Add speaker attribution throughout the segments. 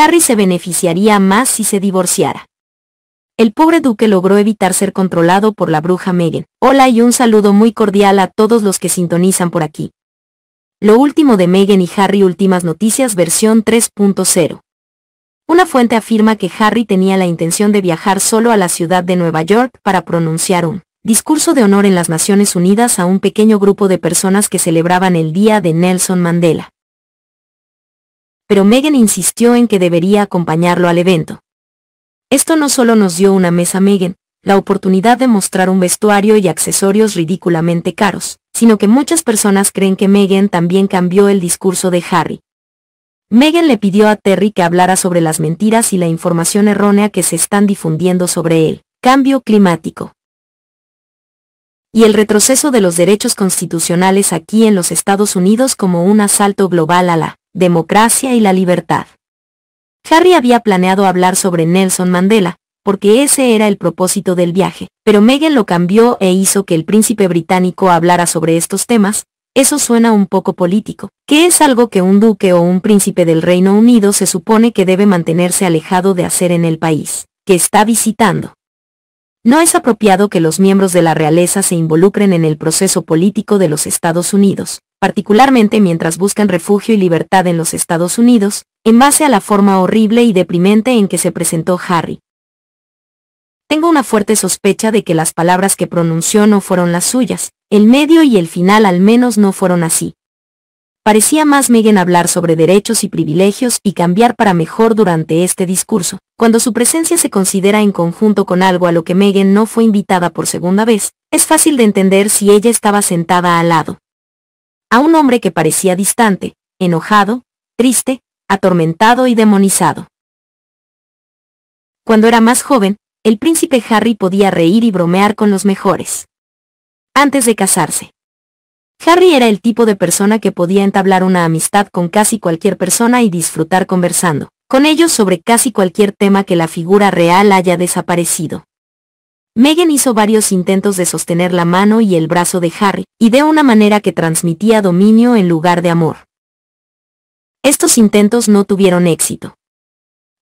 Speaker 1: Harry se beneficiaría más si se divorciara. El pobre duque logró evitar ser controlado por la bruja Megan. Hola y un saludo muy cordial a todos los que sintonizan por aquí. Lo último de Megan y Harry Últimas Noticias versión 3.0. Una fuente afirma que Harry tenía la intención de viajar solo a la ciudad de Nueva York para pronunciar un discurso de honor en las Naciones Unidas a un pequeño grupo de personas que celebraban el Día de Nelson Mandela pero Megan insistió en que debería acompañarlo al evento. Esto no solo nos dio una mesa Megan, la oportunidad de mostrar un vestuario y accesorios ridículamente caros, sino que muchas personas creen que Megan también cambió el discurso de Harry. Megan le pidió a Terry que hablara sobre las mentiras y la información errónea que se están difundiendo sobre el cambio climático y el retroceso de los derechos constitucionales aquí en los Estados Unidos como un asalto global a la democracia y la libertad. Harry había planeado hablar sobre Nelson Mandela, porque ese era el propósito del viaje, pero Meghan lo cambió e hizo que el príncipe británico hablara sobre estos temas, eso suena un poco político, que es algo que un duque o un príncipe del Reino Unido se supone que debe mantenerse alejado de hacer en el país, que está visitando. No es apropiado que los miembros de la realeza se involucren en el proceso político de los Estados Unidos, particularmente mientras buscan refugio y libertad en los Estados Unidos, en base a la forma horrible y deprimente en que se presentó Harry. Tengo una fuerte sospecha de que las palabras que pronunció no fueron las suyas, el medio y el final al menos no fueron así. Parecía más Megan hablar sobre derechos y privilegios y cambiar para mejor durante este discurso, cuando su presencia se considera en conjunto con algo a lo que Megan no fue invitada por segunda vez, es fácil de entender si ella estaba sentada al lado a un hombre que parecía distante, enojado, triste, atormentado y demonizado. Cuando era más joven, el príncipe Harry podía reír y bromear con los mejores. Antes de casarse. Harry era el tipo de persona que podía entablar una amistad con casi cualquier persona y disfrutar conversando con ellos sobre casi cualquier tema que la figura real haya desaparecido. Megan hizo varios intentos de sostener la mano y el brazo de Harry, y de una manera que transmitía dominio en lugar de amor. Estos intentos no tuvieron éxito.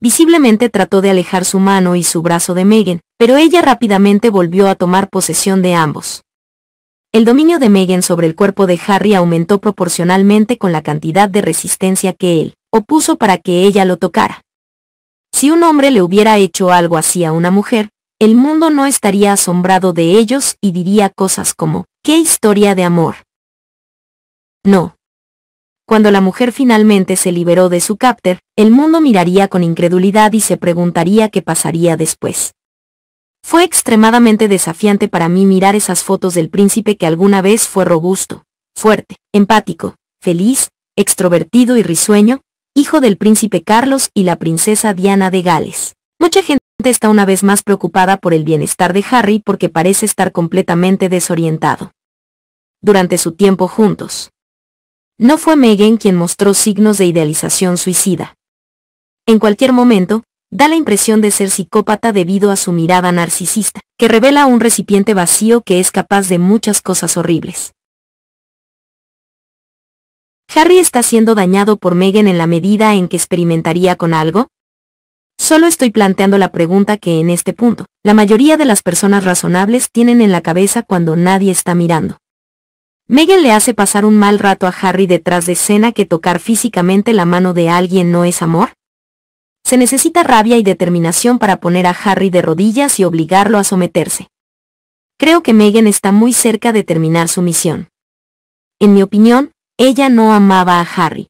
Speaker 1: Visiblemente trató de alejar su mano y su brazo de Megan, pero ella rápidamente volvió a tomar posesión de ambos. El dominio de Megan sobre el cuerpo de Harry aumentó proporcionalmente con la cantidad de resistencia que él opuso para que ella lo tocara. Si un hombre le hubiera hecho algo así a una mujer, el mundo no estaría asombrado de ellos y diría cosas como, ¡qué historia de amor! No. Cuando la mujer finalmente se liberó de su cápter, el mundo miraría con incredulidad y se preguntaría qué pasaría después. Fue extremadamente desafiante para mí mirar esas fotos del príncipe que alguna vez fue robusto, fuerte, empático, feliz, extrovertido y risueño, hijo del príncipe Carlos y la princesa Diana de Gales. Mucha gente está una vez más preocupada por el bienestar de Harry porque parece estar completamente desorientado. Durante su tiempo juntos. No fue Megan quien mostró signos de idealización suicida. En cualquier momento, da la impresión de ser psicópata debido a su mirada narcisista, que revela un recipiente vacío que es capaz de muchas cosas horribles. Harry está siendo dañado por Megan en la medida en que experimentaría con algo, Solo estoy planteando la pregunta que en este punto, la mayoría de las personas razonables tienen en la cabeza cuando nadie está mirando. Megan le hace pasar un mal rato a Harry detrás de escena que tocar físicamente la mano de alguien no es amor. Se necesita rabia y determinación para poner a Harry de rodillas y obligarlo a someterse. Creo que Megan está muy cerca de terminar su misión. En mi opinión, ella no amaba a Harry.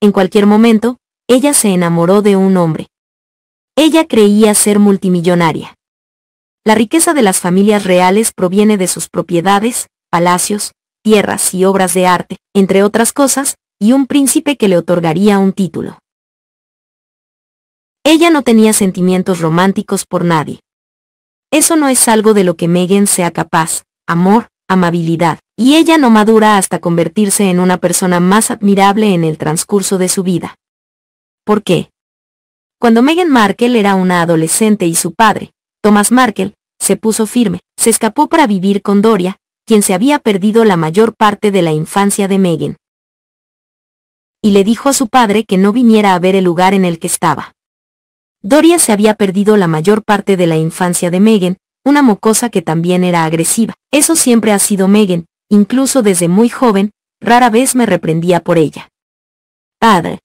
Speaker 1: En cualquier momento, ella se enamoró de un hombre. Ella creía ser multimillonaria. La riqueza de las familias reales proviene de sus propiedades, palacios, tierras y obras de arte, entre otras cosas, y un príncipe que le otorgaría un título. Ella no tenía sentimientos románticos por nadie. Eso no es algo de lo que Megan sea capaz, amor, amabilidad, y ella no madura hasta convertirse en una persona más admirable en el transcurso de su vida. ¿Por qué? Cuando Meghan Markle era una adolescente y su padre, Thomas Markle, se puso firme, se escapó para vivir con Doria, quien se había perdido la mayor parte de la infancia de Meghan. Y le dijo a su padre que no viniera a ver el lugar en el que estaba. Doria se había perdido la mayor parte de la infancia de Meghan, una mocosa que también era agresiva. Eso siempre ha sido Meghan, incluso desde muy joven, rara vez me reprendía por ella. Padre.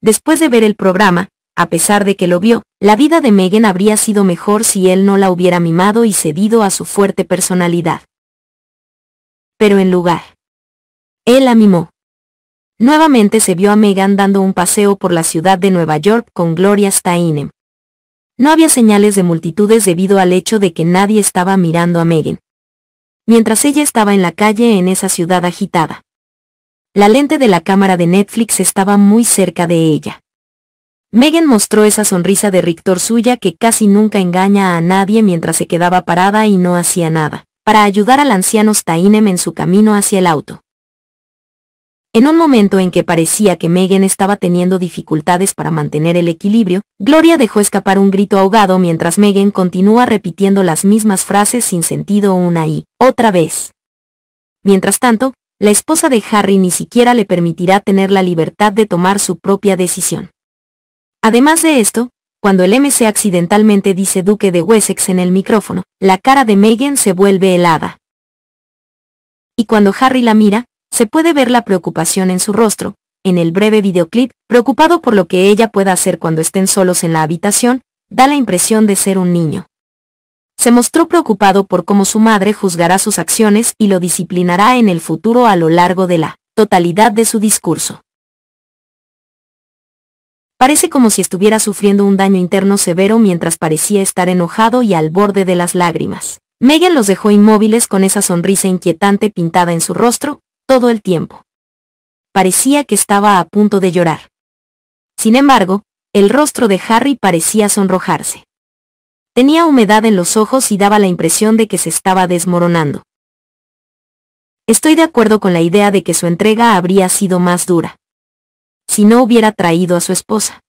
Speaker 1: Después de ver el programa, a pesar de que lo vio, la vida de Megan habría sido mejor si él no la hubiera mimado y cedido a su fuerte personalidad. Pero en lugar. Él la mimó. Nuevamente se vio a Megan dando un paseo por la ciudad de Nueva York con Gloria Steinem. No había señales de multitudes debido al hecho de que nadie estaba mirando a Megan. Mientras ella estaba en la calle en esa ciudad agitada. La lente de la cámara de Netflix estaba muy cerca de ella. Megan mostró esa sonrisa de rictor suya que casi nunca engaña a nadie mientras se quedaba parada y no hacía nada, para ayudar al anciano Stainem en su camino hacia el auto. En un momento en que parecía que Megan estaba teniendo dificultades para mantener el equilibrio, Gloria dejó escapar un grito ahogado mientras Megan continúa repitiendo las mismas frases sin sentido una y otra vez. Mientras tanto, la esposa de Harry ni siquiera le permitirá tener la libertad de tomar su propia decisión. Además de esto, cuando el MC accidentalmente dice Duque de Wessex en el micrófono, la cara de Megan se vuelve helada. Y cuando Harry la mira, se puede ver la preocupación en su rostro, en el breve videoclip, preocupado por lo que ella pueda hacer cuando estén solos en la habitación, da la impresión de ser un niño. Se mostró preocupado por cómo su madre juzgará sus acciones y lo disciplinará en el futuro a lo largo de la totalidad de su discurso. Parece como si estuviera sufriendo un daño interno severo mientras parecía estar enojado y al borde de las lágrimas. Megan los dejó inmóviles con esa sonrisa inquietante pintada en su rostro, todo el tiempo. Parecía que estaba a punto de llorar. Sin embargo, el rostro de Harry parecía sonrojarse. Tenía humedad en los ojos y daba la impresión de que se estaba desmoronando. Estoy de acuerdo con la idea de que su entrega habría sido más dura si no hubiera traído a su esposa.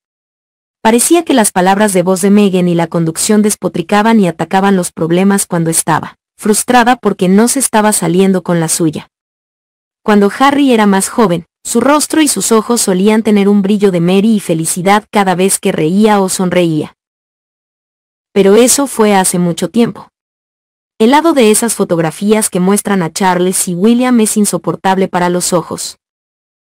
Speaker 1: Parecía que las palabras de voz de Megan y la conducción despotricaban y atacaban los problemas cuando estaba, frustrada porque no se estaba saliendo con la suya. Cuando Harry era más joven, su rostro y sus ojos solían tener un brillo de Mary y felicidad cada vez que reía o sonreía. Pero eso fue hace mucho tiempo. El lado de esas fotografías que muestran a Charles y William es insoportable para los ojos.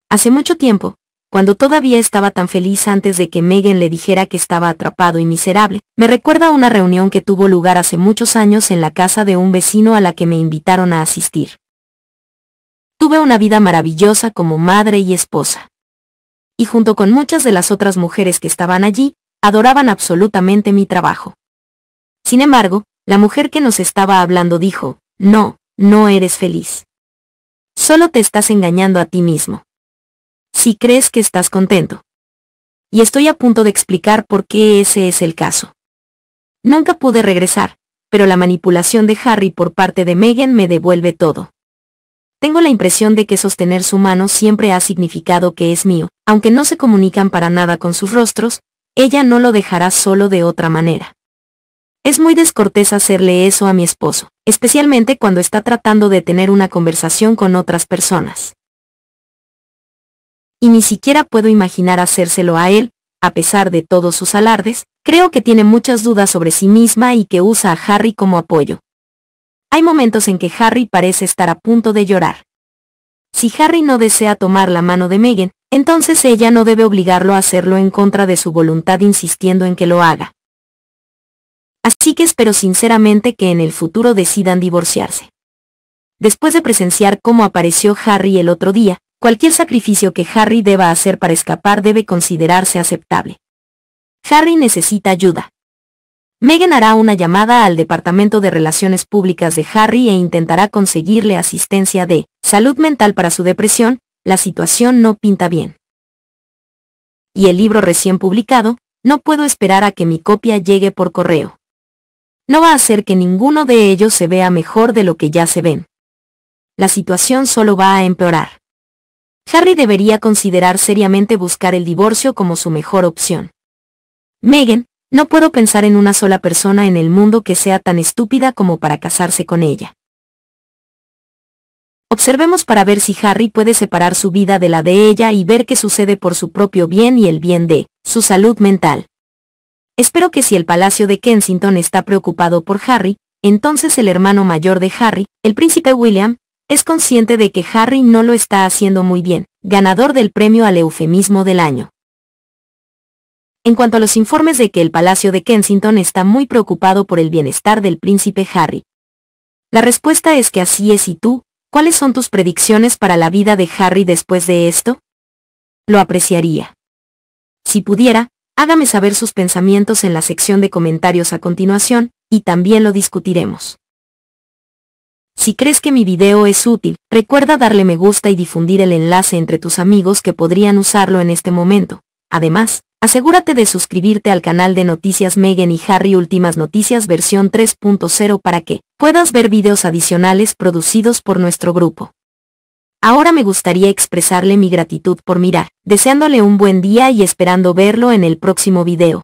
Speaker 1: Hace mucho tiempo, cuando todavía estaba tan feliz antes de que Megan le dijera que estaba atrapado y miserable, me recuerda a una reunión que tuvo lugar hace muchos años en la casa de un vecino a la que me invitaron a asistir. Tuve una vida maravillosa como madre y esposa. Y junto con muchas de las otras mujeres que estaban allí, adoraban absolutamente mi trabajo. Sin embargo, la mujer que nos estaba hablando dijo, no, no eres feliz. Solo te estás engañando a ti mismo si crees que estás contento. Y estoy a punto de explicar por qué ese es el caso. Nunca pude regresar, pero la manipulación de Harry por parte de Megan me devuelve todo. Tengo la impresión de que sostener su mano siempre ha significado que es mío, aunque no se comunican para nada con sus rostros, ella no lo dejará solo de otra manera. Es muy descortés hacerle eso a mi esposo, especialmente cuando está tratando de tener una conversación con otras personas y ni siquiera puedo imaginar hacérselo a él, a pesar de todos sus alardes, creo que tiene muchas dudas sobre sí misma y que usa a Harry como apoyo. Hay momentos en que Harry parece estar a punto de llorar. Si Harry no desea tomar la mano de Megan, entonces ella no debe obligarlo a hacerlo en contra de su voluntad insistiendo en que lo haga. Así que espero sinceramente que en el futuro decidan divorciarse. Después de presenciar cómo apareció Harry el otro día, Cualquier sacrificio que Harry deba hacer para escapar debe considerarse aceptable. Harry necesita ayuda. Megan hará una llamada al Departamento de Relaciones Públicas de Harry e intentará conseguirle asistencia de salud mental para su depresión, la situación no pinta bien. Y el libro recién publicado, no puedo esperar a que mi copia llegue por correo. No va a hacer que ninguno de ellos se vea mejor de lo que ya se ven. La situación solo va a empeorar. Harry debería considerar seriamente buscar el divorcio como su mejor opción. Megan, no puedo pensar en una sola persona en el mundo que sea tan estúpida como para casarse con ella. Observemos para ver si Harry puede separar su vida de la de ella y ver qué sucede por su propio bien y el bien de su salud mental. Espero que si el Palacio de Kensington está preocupado por Harry, entonces el hermano mayor de Harry, el príncipe William, es consciente de que Harry no lo está haciendo muy bien, ganador del premio al eufemismo del año. En cuanto a los informes de que el Palacio de Kensington está muy preocupado por el bienestar del príncipe Harry. La respuesta es que así es y tú, ¿cuáles son tus predicciones para la vida de Harry después de esto? Lo apreciaría. Si pudiera, hágame saber sus pensamientos en la sección de comentarios a continuación, y también lo discutiremos. Si crees que mi video es útil, recuerda darle me gusta y difundir el enlace entre tus amigos que podrían usarlo en este momento. Además, asegúrate de suscribirte al canal de Noticias Megan y Harry Últimas Noticias versión 3.0 para que puedas ver videos adicionales producidos por nuestro grupo. Ahora me gustaría expresarle mi gratitud por mirar, deseándole un buen día y esperando verlo en el próximo video.